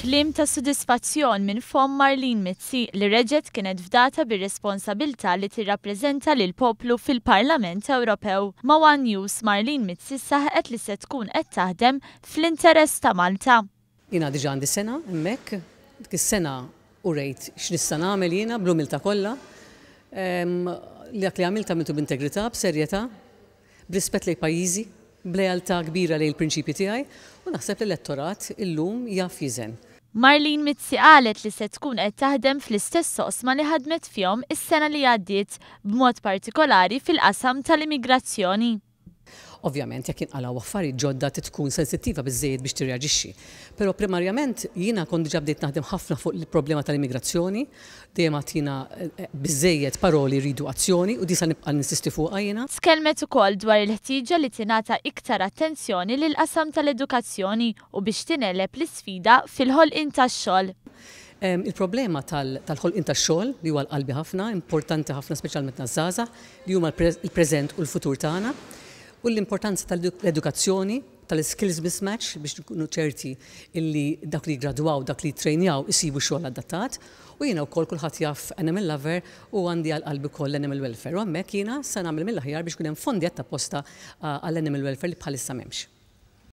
Klim ta' sodisfazzjon minn fom Marlin Mizzi li reġet kienet fdata bir responsabilta li tirrappreżenta lil poplu fil-Parlament Ewropew. Ma' One News Marlin Mizzi saħet li se tkun qed taħdem fl-interess ta' Malta. Jina diġa għandi sena, emmek, dik sena u rejt x'nista' nagħmel jiena milta kollha. Li għak li għamilta mintu b'integrità, b'serjetà, b'rispett lej pajjiżi, blejalta kbira lej prinċipji prinċipi tiegħi u naħseb l-elettorat illum jaf jiżen. Marlin Mizzi qalet li se tkun qed taħdem fl-istess osma li ħadmet fihom is-sena li għaddiet b'mod partikolari fil-qasam tal-immigrazzjoni. Ovvjament, jekk inqalaw affarijiet ġodda tkun sensittiva biżejjed biex tirreaġixxi. Però primarjament jiena kont diġà bdejt naħdem ħafna fuq il-problema tal-immigrazzjoni, dejjem għatina eh, eh, biżejjed paroli ridu azzjoni u disa nibqa' ninsisti fuqha jiena. Skelmet ukoll dwar il-ħtieġa li tingħata iktar attenzjoni lil qasam tal-edukazzjoni u biex tinelep l-isfida fil-ħolqien tax-xogħol. Ehm, il-problema tal-ħolqin tax xogħol li huwa l-qalbi ħafna, importanti ħafna speċjalment naż żgħażagħ li huma l-preżent u l-futur tagħna. U l-importanza tal-edukazzjoni, tal-skills mismatch biex nkunu ċerti illi dak li gradwaw, dak li trejnjaw isibu xogħol adattat. U jiena wkoll kulħadd jaf animal lover u għandi għal qalbi koll animal welfare. U hemmhekk jiena se nagħmel mill-aħjar biex kun hemm fondi ta' posta għall animal welfare li bħalissa m'hemmx.